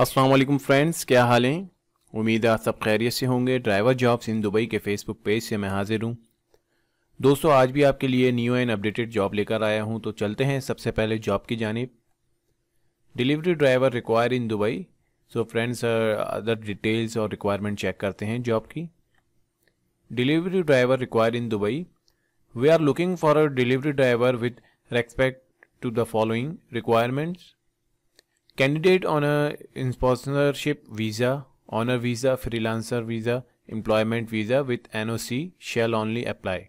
अस्सलाम वालेकुम फ्रेंड्स क्या हाल हैं उम्मीद है आप सब खैरियत से होंगे ड्राइवर जॉब्स इन दुबई के फेसबुक पेज से मैं हाजिर हूं दोस्तों आज भी आपके लिए न्यू एंड अपडेटेड जॉब लेकर आया हूं तो चलते हैं सबसे पहले जॉब की जानब delivery driver require in Dubai so friends other details और रिक्वायरमेंट चेक करते हैं जॉब की delivery driver require in Dubai we are looking for a delivery driver with respect to the following requirements Candidate on a sponsorship visa, honor visa, freelancer visa, employment visa with NOC shall only apply.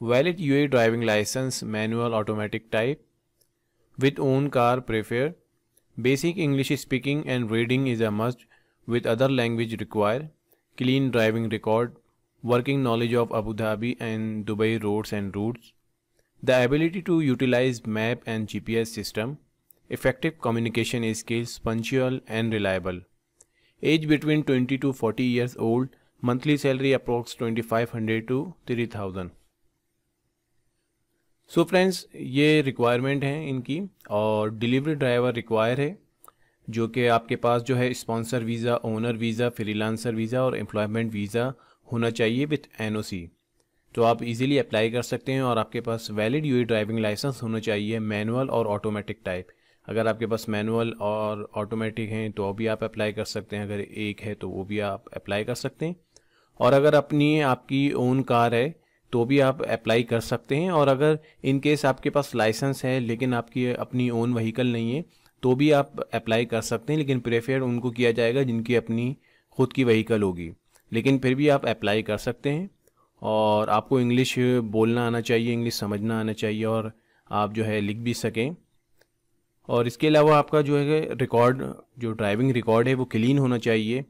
Valid UAE driving license, manual automatic type, with own car prefer. Basic English speaking and reading is a must with other language required. Clean driving record, working knowledge of Abu Dhabi and Dubai roads and routes. The ability to utilize map and GPS system. Effective communication skills punctual and reliable. Age between 20 to 40 years old. Monthly salary approx 2500 to 3000. So so friends ये requirement हैं इनकी और delivery driver require है जो कि आपके पास जो है sponsor visa owner visa freelancer visa और एम्प्लॉयमेंट वीज़ा होना चाहिए विथ एनओसी तो आप इजीली अप्लाई कर सकते हैं और आपके पास valid UAE driving licence manual चाहिए मैनुअल और ऑटोमेटिक टाइप अगर आपके पास मैनुअल और ऑटोमेटिक हैं तो भी आप अप्लाई कर सकते हैं अगर एक है तो वो भी आप अप्लाई कर सकते हैं और अगर अपनी आपकी ओन कार है तो भी आप अप्लाई कर सकते हैं और अगर इन केस आपके पास लाइसेंस है लेकिन आपकी अपनी ओन वहीकल नहीं है तो भी आप अप्लाई कर सकते हैं लेकिन प्रेफर उनको किया जाएगा जिनकी अपनी खुद की वहीकल होगी लेकिन फिर भी आप अप्लाई कर सकते हैं और आपको इंग्लिश बोलना आना चाहिए इंग्लिश समझना आना चाहिए और आप जो है लिख भी सकें और इसके अलावा आपका जो है रिकॉर्ड जो ड्राइविंग रिकॉर्ड है वो क्लीन होना चाहिए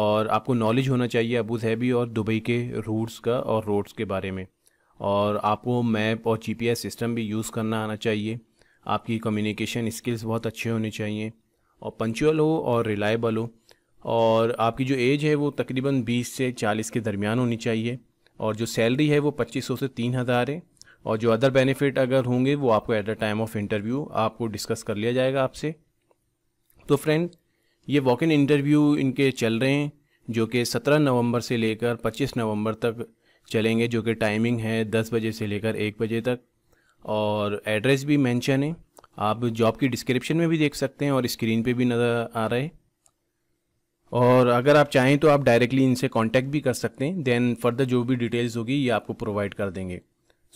और आपको नॉलेज होना चाहिए अबू धैबी और दुबई के रूट्स का और रोड्स के बारे में और आपको मैप और जी सिस्टम भी यूज़ करना आना चाहिए आपकी कम्युनिकेशन स्किल्स बहुत अच्छे होने चाहिए और पंचुअल हो और रिलायबल हो और आपकी जो एज है वो तकरीबन 20 से 40 के दरमियान होनी चाहिए और जो सैलरी है वो 2500 से 3000 है और जो अदर बेनिफिट अगर होंगे वो आपको at the time of interview आपको डिस्कस कर लिया जाएगा आपसे तो फ्रेंड ये वॉक इन इंटरव्यू इनके चल रहे हैं जो कि 17 नवंबर से लेकर 25 नवंबर तक चलेंगे जो कि टाइमिंग है 10 बजे से लेकर 1 बजे तक और एड्रेस भी मेंशन है आप जॉब की डिस्क्रिप्शन में भी देख सकते हैं और स्क्रीन पे भी नज़र आ रहे हैं और अगर आप चाहें तो आप डायरेक्टली इनसे कांटेक्ट भी कर सकते हैं देन फर्दर जो भी डिटेल्स होगी ये आपको प्रोवाइड कर देंगे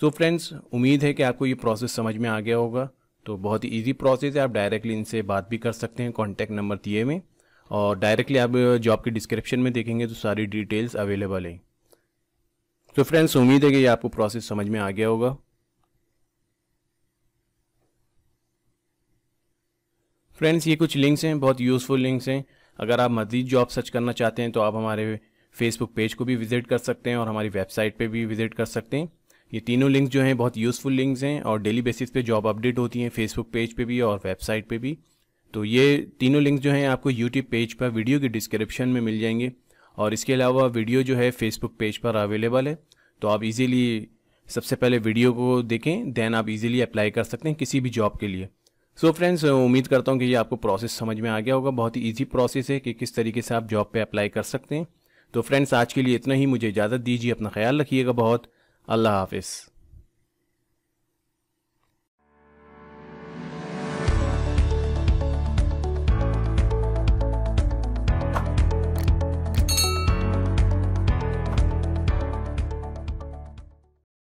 सो फ्रेंड्स उम्मीद है कि आपको ये प्रोसेस समझ में आ गया होगा तो बहुत ही ईजी प्रोसेस है आप डायरेक्टली इनसे बात भी कर सकते हैं कॉन्टैक्ट नंबर दिए में और डायरेक्टली आप जॉब के डिस्क्रिप्शन में देखेंगे तो सारी डिटेल्स अवेलेबल हैं तो फ्रेंड्स उम्मीद है कि ये आपको प्रोसेस समझ में आ गया होगा फ्रेंड्स ये कुछ लिंक्स हैं बहुत यूज़फुल लिंक्स हैं अगर आप मजीद जॉब सर्च करना चाहते हैं तो आप हमारे फेसबुक पेज को भी विज़िट कर सकते हैं और हमारी वेबसाइट पे भी विज़िट कर सकते हैं ये तीनों लिंक्स जो हैं बहुत यूज़फुल लिंक्स हैं और डेली बेसिस पे जॉब अपडेट होती हैं फेसबुक पेज पे भी और वेबसाइट पे भी तो ये तीनों लिंक्स जो हैं आपको यूट्यूब पेज पर वीडियो के डिस्क्रिप्शन में मिल जाएंगे और इसके अलावा वीडियो जो है फेसबुक पेज पर अवेलेबल है तो आप इजीली सबसे पहले वीडियो को देखें देन आप इजीली अप्लाई कर सकते हैं किसी भी जॉब के लिए सो so फ्रेंड्स उम्मीद करता हूँ कि ये आपको प्रोसेस समझ में आ गया होगा बहुत ही ईजी प्रोसेस है कि किस तरीके से आप जॉब पर अप्लाई कर सकते हैं तो फ्रेंड्स आज के लिए इतना ही मुझे इजाज़त दीजिए अपना ख्याल रखिएगा बहुत আল্লাহ হাফিজ